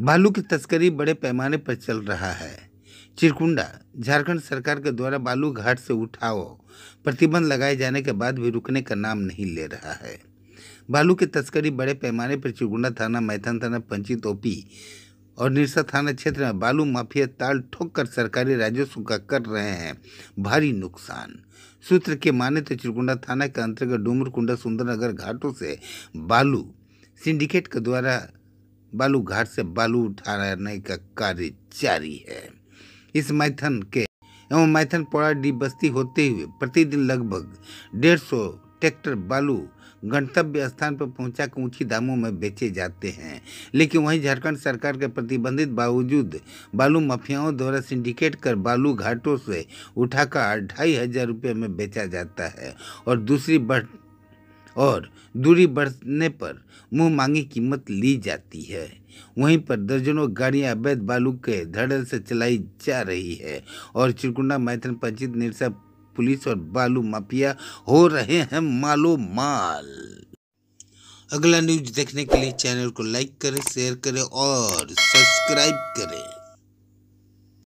बालू की तस्करी बड़े पैमाने पर चल रहा है चिरकुंडा झारखंड सरकार के द्वारा बालू घाट से उठाओ प्रतिबंध लगाए जाने के बाद भी रुकने का नाम नहीं ले रहा है बालू की तस्करी बड़े पैमाने पर चिरकुंडा थाना मैथन थाना पंची टोपी और निरसा थाना क्षेत्र में बालू माफिया ताल ठोक कर सरकारी राजस्व का कर रहे हैं भारी नुकसान सूत्र के माने तो चिरकुंडा थाना के अंतर्गत डूमरकुंडा सुंदरनगर घाटों से बालू सिंडिकेट के द्वारा बालू घाट से बालू उठाने का कार्य जारी है इस मैथन के एवं मैथन पौड़ा डी बस्ती होते हुए प्रतिदिन लगभग डेढ़ सौ ट्रैक्टर बालू गंतव्य स्थान पर पहुंचा कर ऊंची दामों में बेचे जाते हैं लेकिन वहीं झारखंड सरकार के प्रतिबंधित बावजूद बालू माफियाओं द्वारा सिंडिकेट कर बालू घाटों से उठाकर ढाई हजार रुपये में बेचा जाता है और दूसरी बढ़ और दूरी बढ़ने पर मुंह मांगी कीमत ली जाती है वहीं पर दर्जनों गाड़ियां अवैध बालू के धड़ल से चलाई जा रही है और चिरकुंडा मैथन पंचायत निरसा पुलिस और बालू माफिया हो रहे हैं मालो माल अगला न्यूज देखने के लिए चैनल को लाइक करें शेयर करें और सब्सक्राइब करें